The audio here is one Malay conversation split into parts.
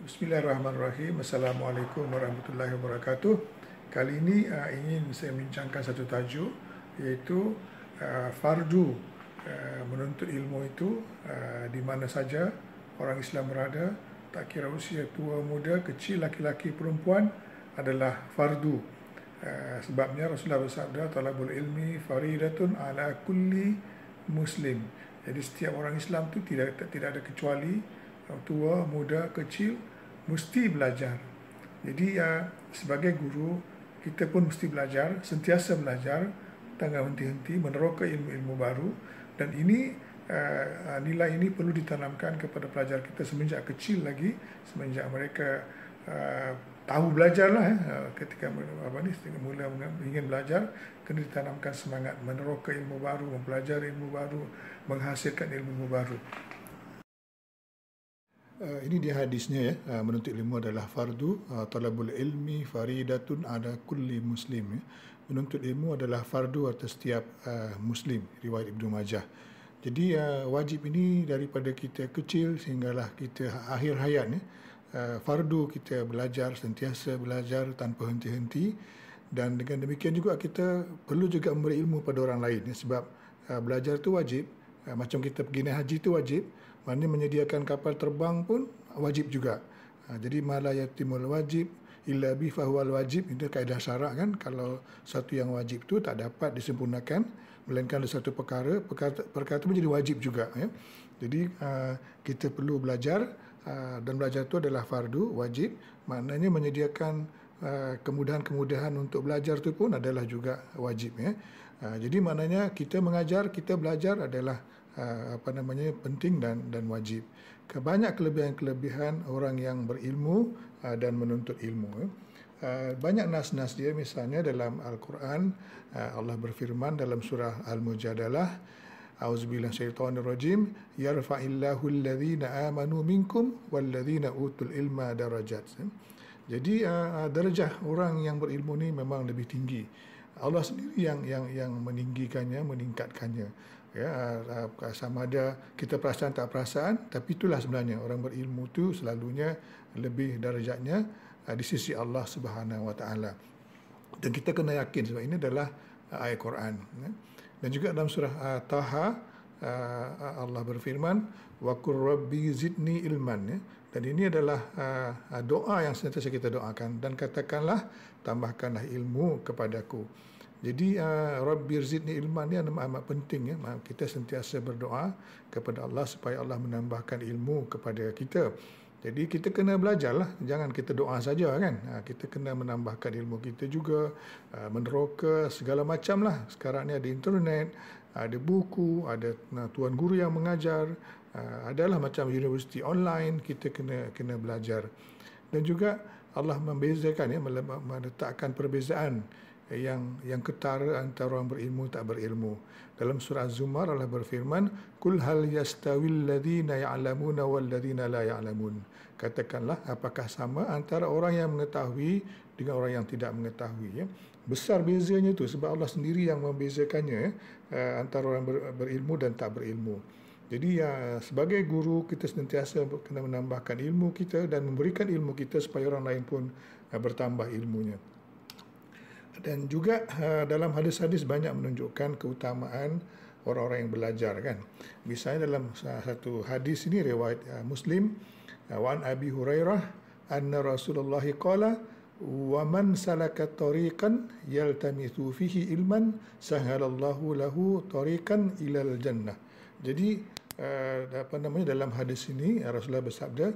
Bismillahirrahmanirrahim. Assalamualaikum warahmatullahi wabarakatuh. Kali ini uh, ingin saya bincangkan satu tajuk iaitu uh, fardu uh, menuntut ilmu itu uh, di mana saja orang Islam berada, tak kira usia tua muda, kecil laki-laki perempuan adalah fardu. Uh, sebabnya Rasulullah bersabda talabul ilmi faridatun ala kulli muslim. Jadi setiap orang Islam tu tidak tidak ada kecuali tua, muda, kecil mesti belajar. Jadi ya sebagai guru kita pun mesti belajar, sentiasa belajar, tangga henti-henti meneroka ilmu-ilmu baru dan ini ya, nilai ini perlu ditanamkan kepada pelajar kita semenjak kecil lagi semenjak mereka ya, tahu belajarlah ya, ketika apa ni mula ingin belajar kena ditanamkan semangat meneroka ilmu baru, mempelajari ilmu baru, menghasilkan ilmu baru uh, ini dia hadisnya ya uh, menuntut ilmu adalah fardu uh, talabul ilmi faridatun ada kulli muslim ya. menuntut ilmu adalah fardu atas setiap uh, muslim riwayat ibnu majah jadi uh, wajib ini daripada kita kecil sehinggalah kita ha-, akhir hayat ya. uh, fardu kita belajar sentiasa belajar tanpa henti-henti dan dengan demikian juga kita perlu juga memberi ilmu pada orang lain ya. sebab uh, belajar itu wajib Ha, macam kita pergi naik haji itu wajib. Maksudnya menyediakan kapal terbang pun wajib juga. Ha, jadi malah yatimul wajib. Illa bifahwal wajib. Itu kaedah syarak kan. Kalau satu yang wajib itu tak dapat disempurnakan. Melainkan ada satu perkara. Perkara itu menjadi wajib juga. Ya. Jadi ha, kita perlu belajar. Ha, dan belajar itu adalah fardu, wajib. Maknanya menyediakan Eh, kemudahan-kemudahan untuk belajar tu pun adalah juga wajib ya. Eh, jadi maknanya kita mengajar, kita belajar adalah eh, apa namanya penting dan dan wajib. Kebanyak kelebihan-kelebihan orang yang berilmu dan menuntut ilmu. Ya. Banyak nas-nas dia misalnya dalam Al-Quran Allah berfirman dalam surah Al-Mujadalah A'udzubillahi syaitanir rajim yarfa'illahu alladhina amanu minkum walladhina utul ilma darajat jadi uh, darjah orang yang berilmu ni memang lebih tinggi. Allah sendiri yang yang yang meninggikannya, meningkatkannya. Ya, uh, sama ada kita perasan tak perasan, tapi itulah sebenarnya orang berilmu tu selalunya lebih darjatnya uh, di sisi Allah Subhanahu Wa Taala. Dan kita kena yakin sebab ini adalah uh, ayat Quran. Ya. Dan juga dalam surah uh, Taha uh, Allah berfirman, Wa kurabi zidni ilman. Ya dan ini adalah uh, uh, doa yang sentiasa kita doakan dan katakanlah tambahkanlah ilmu kepadaku jadi uh, rabbir zidni ilman ni amat, amat penting ya kita sentiasa berdoa kepada Allah supaya Allah menambahkan ilmu kepada kita jadi kita kena belajar lah, jangan kita doa saja kan. Uh, kita kena menambahkan ilmu kita juga, uh, meneroka segala macam lah. Sekarang ni ada internet, ada buku, ada tuan guru yang mengajar, ah, adalah macam universiti online kita kena kena belajar. Dan juga Allah membezakan ya meletakkan perbezaan Eh, yang yang ketara antara orang berilmu tak berilmu. Dalam surah Zumar Allah berfirman, "Kul hal yastawil ladina ya'lamuna wal ladina la ya'lamun?" Katakanlah apakah sama antara orang yang mengetahui dengan orang yang tidak mengetahui ya? Besar bezanya itu sebab Allah sendiri yang membezakannya ya? Eh, antara orang ber, berilmu dan tak berilmu. Jadi ya, sebagai guru kita sentiasa kena menambahkan ilmu kita dan memberikan ilmu kita supaya orang lain pun eh, bertambah ilmunya dan juga uh, dalam hadis-hadis banyak menunjukkan keutamaan orang-orang yang belajar kan. Misalnya dalam satu hadis ini riwayat uh, Muslim eh, wan Abi Hurairah anna Rasulullah qala wa man salaka tariqan yaltamithu fihi ilman sahalallahu lahu tariqan ilal jannah. Jadi uh, apa namanya dalam hadis ini Rasulullah bersabda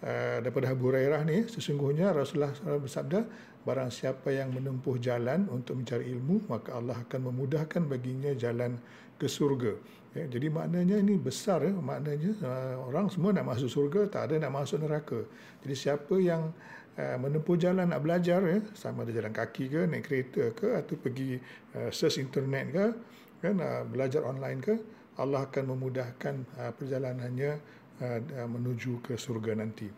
Eh, daripada Abu Hurairah ni sesungguhnya Rasulullah bersabda barang siapa yang menempuh jalan untuk mencari ilmu maka Allah akan memudahkan baginya jalan ke surga ya, jadi maknanya ini besar ya. maknanya uh, orang semua nak masuk surga tak ada nak masuk neraka jadi siapa yang uh, menempuh jalan nak belajar ya, sama ada jalan kaki ke naik kereta ke atau pergi uh, search internet ke kan, uh, belajar online ke Allah akan memudahkan uh, perjalanannya uh, menuju ke surga nanti.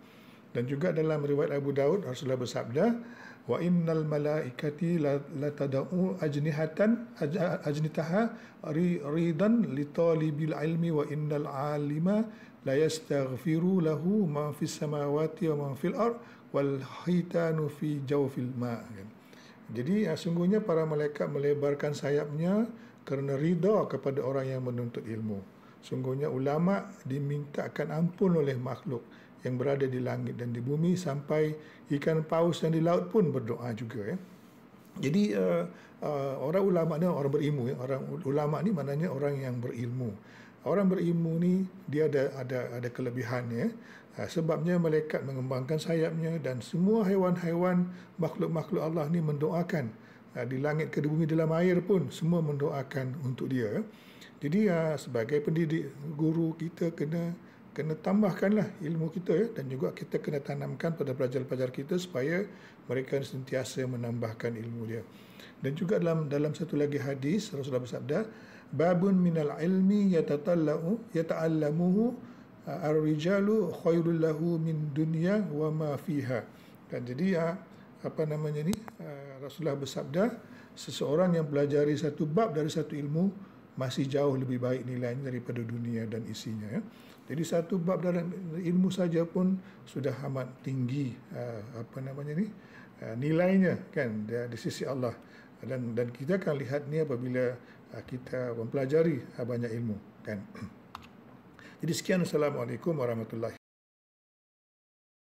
Dan juga dalam riwayat Abu Daud Rasulullah bersabda wa innal malaikati la tadau ajnihatan ajnitaha ri ridan li talibil ilmi wa innal alima la yastaghfiru lahu ma fis samawati wa ma fil ard wal hitanu fi jawfil ma jadi eh, sungguhnya para malaikat melebarkan sayapnya kerana ridha kepada orang yang menuntut ilmu Sungguhnya ulama dimintakan ampun oleh makhluk yang berada di langit dan di bumi sampai ikan paus yang di laut pun berdoa juga ya. Jadi uh, uh, orang ulama ni orang berilmu ya. Orang ulama ni maknanya orang yang berilmu. Orang berilmu ni dia ada ada ada kelebihannya uh, eh, sebabnya malaikat mengembangkan sayapnya dan semua haiwan-haiwan makhluk-makhluk Allah ni mendoakan Ah, di langit ke di bumi dalam air pun semua mendoakan untuk dia. Jadi ah, sebagai pendidik guru kita kena kena tambahkanlah ilmu kita ya, dan juga kita kena tanamkan pada pelajar-pelajar kita supaya mereka sentiasa menambahkan ilmu dia. Dan juga dalam dalam satu lagi hadis Rasulullah bersabda babun minal ilmi yatatallau yata'allamuhu ah, ar-rijalu khairul lahu min dunya wa ma fiha. Dan jadi ya, apa namanya ni eh, Rasulullah bersabda seseorang yang pelajari satu bab dari satu ilmu masih jauh lebih baik nilainya daripada dunia dan isinya ya. Jadi satu bab dalam ilmu saja pun sudah amat tinggi eh, apa namanya ni eh, nilainya kan di sisi Allah dan dan kita akan lihat ni apabila kita mempelajari banyak ilmu kan. Jadi sekian assalamualaikum warahmatullahi